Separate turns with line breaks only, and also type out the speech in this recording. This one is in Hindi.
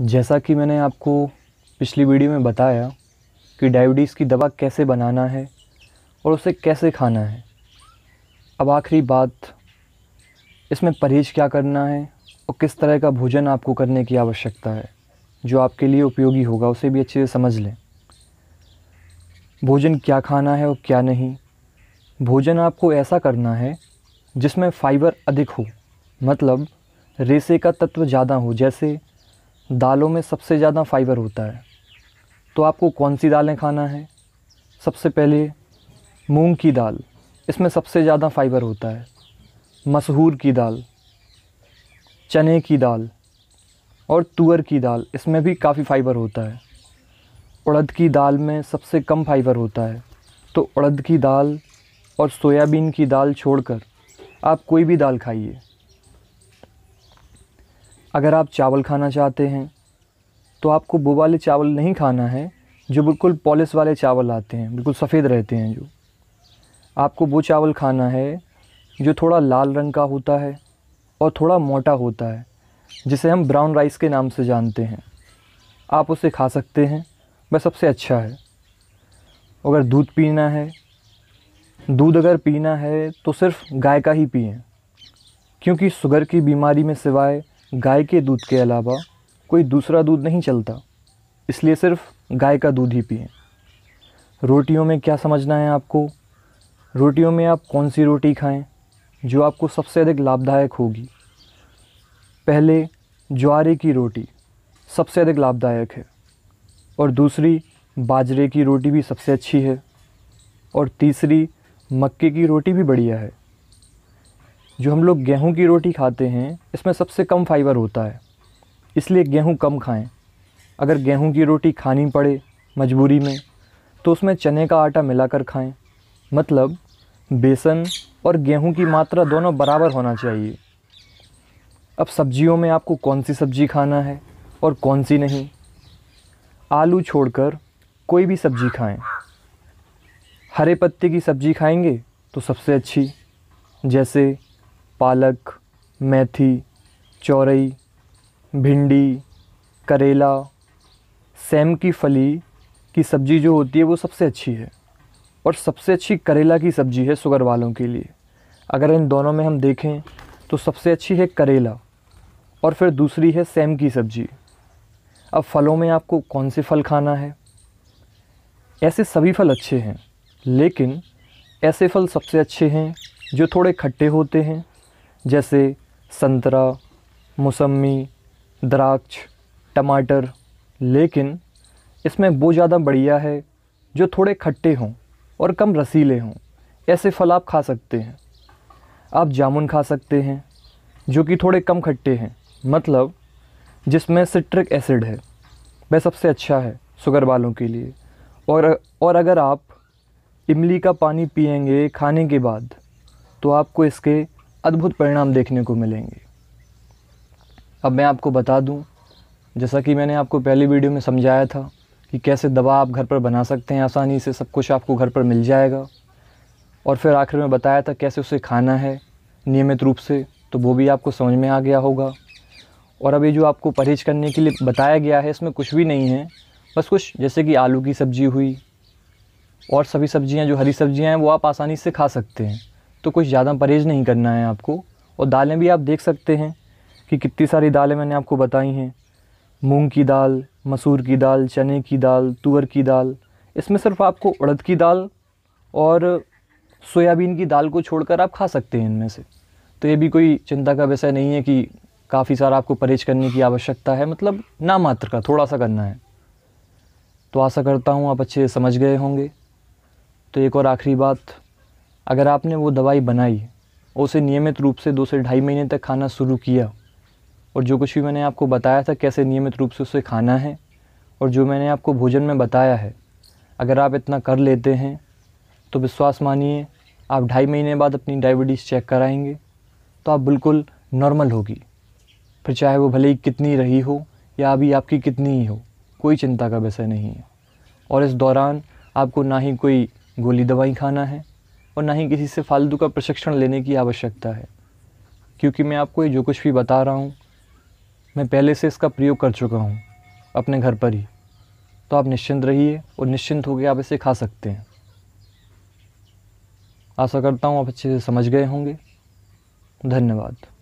जैसा कि मैंने आपको पिछली वीडियो में बताया कि डायबिटीज़ की दवा कैसे बनाना है और उसे कैसे खाना है अब आखिरी बात इसमें परहेज क्या करना है और किस तरह का भोजन आपको करने की आवश्यकता है जो आपके लिए उपयोगी होगा उसे भी अच्छे से समझ लें भोजन क्या खाना है और क्या नहीं भोजन आपको ऐसा करना है जिसमें फाइबर अधिक हो मतलब रेसे का तत्व ज़्यादा हो जैसे दालों में सबसे ज़्यादा फाइबर होता है तो आपको कौन सी दालें खाना है सबसे पहले मूंग की दाल इसमें सबसे ज़्यादा फाइबर होता है मसहूर की दाल चने की दाल और तुअर की दाल इसमें भी काफ़ी फाइबर होता है उड़द की दाल में सबसे कम फाइबर होता है तो उड़द की दाल और सोयाबीन की दाल छोड़कर आप कोई भी दाल खाइए अगर आप चावल खाना चाहते हैं तो आपको वो वाले चावल नहीं खाना है जो बिल्कुल पॉलिश वाले चावल आते हैं बिल्कुल सफ़ेद रहते हैं जो आपको वो चावल खाना है जो थोड़ा लाल रंग का होता है और थोड़ा मोटा होता है जिसे हम ब्राउन राइस के नाम से जानते हैं आप उसे खा सकते हैं वह सबसे अच्छा है अगर दूध पीना है दूध अगर पीना है तो सिर्फ गाय का ही पिए क्योंकि शुगर की बीमारी में सिवाय गाय के दूध के अलावा कोई दूसरा दूध नहीं चलता इसलिए सिर्फ गाय का दूध ही पिए रोटियों में क्या समझना है आपको रोटियों में आप कौन सी रोटी खाएं जो आपको सबसे अधिक लाभदायक होगी पहले ज्वारे की रोटी सबसे अधिक लाभदायक है और दूसरी बाजरे की रोटी भी सबसे अच्छी है और तीसरी मक्के की रोटी भी बढ़िया है जो हम लोग गेहूं की रोटी खाते हैं इसमें सबसे कम फाइबर होता है इसलिए गेहूं कम खाएं अगर गेहूं की रोटी खानी पड़े मजबूरी में तो उसमें चने का आटा मिलाकर खाएं मतलब बेसन और गेहूं की मात्रा दोनों बराबर होना चाहिए अब सब्जियों में आपको कौन सी सब्जी खाना है और कौन सी नहीं आलू छोड़कर कोई भी सब्जी खाएं हरे पत्ते की सब्जी खाएंगे तो सबसे अच्छी जैसे पालक मेथी चौरई भिंडी करेला सेम की फली की सब्ज़ी जो होती है वो सबसे अच्छी है और सबसे अच्छी करेला की सब्ज़ी है शुगर वालों के लिए अगर इन दोनों में हम देखें तो सबसे अच्छी है करेला और फिर दूसरी है सेम की सब्ज़ी अब फलों में आपको कौन से फल खाना है ऐसे सभी फल अच्छे हैं लेकिन ऐसे फल सबसे अच्छे हैं जो थोड़े खट्टे होते हैं जैसे संतरा मौसमी द्राक्ष टमाटर लेकिन इसमें वो ज़्यादा बढ़िया है जो थोड़े खट्टे हों और कम रसीले हों ऐसे फल आप खा सकते हैं आप जामुन खा सकते हैं जो कि थोड़े कम खट्टे हैं मतलब जिसमें सिट्रिक एसिड है वह सबसे अच्छा है शुगर वालों के लिए और और अगर आप इमली का पानी पियेंगे खाने के बाद तो आपको इसके अद्भुत परिणाम देखने को मिलेंगे अब मैं आपको बता दूं जैसा कि मैंने आपको पहली वीडियो में समझाया था कि कैसे दवा आप घर पर बना सकते हैं आसानी से सब कुछ आपको घर पर मिल जाएगा और फिर आखिर में बताया था कैसे उसे खाना है नियमित रूप से तो वो भी आपको समझ में आ गया होगा और अभी जो आपको परहेज करने के लिए बताया गया है इसमें कुछ भी नहीं है बस कुछ जैसे कि आलू की सब्ज़ी हुई और सभी सब्ज़ियाँ जो हरी सब्ज़ियाँ हैं वो आप आसानी से खा सकते हैं तो कुछ ज़्यादा परहेज नहीं करना है आपको और दालें भी आप देख सकते हैं कि कितनी सारी दालें मैंने आपको बताई हैं मूंग की दाल मसूर की दाल चने की दाल तुअर की दाल इसमें सिर्फ आपको उड़द की दाल और सोयाबीन की दाल को छोड़कर आप खा सकते हैं इनमें से तो ये भी कोई चिंता का विषय नहीं है कि काफ़ी सारा आपको परहेज करने की आवश्यकता है मतलब ना मात्र का थोड़ा सा करना है तो आशा करता हूँ आप अच्छे समझ गए होंगे तो एक और आखिरी बात अगर आपने वो दवाई बनाई और उसे नियमित रूप से दो से ढाई महीने तक खाना शुरू किया और जो कुछ भी मैंने आपको बताया था कैसे नियमित रूप से उसे खाना है और जो मैंने आपको भोजन में बताया है अगर आप इतना कर लेते हैं तो विश्वास मानिए आप ढाई महीने बाद अपनी डायबिटीज़ चेक कराएंगे तो आप बिल्कुल नॉर्मल होगी फिर चाहे वो भले ही कितनी रही हो या अभी आपकी कितनी ही हो कोई चिंता का विषय नहीं है और इस दौरान आपको ना ही कोई गोली दवाई खाना है और ना ही किसी से फालतू का प्रशिक्षण लेने की आवश्यकता है क्योंकि मैं आपको ये जो कुछ भी बता रहा हूँ मैं पहले से इसका प्रयोग कर चुका हूँ अपने घर पर ही तो आप निश्चिंत रहिए और निश्चिंत होकर आप इसे खा सकते हैं आशा करता हूँ आप अच्छे से समझ गए होंगे धन्यवाद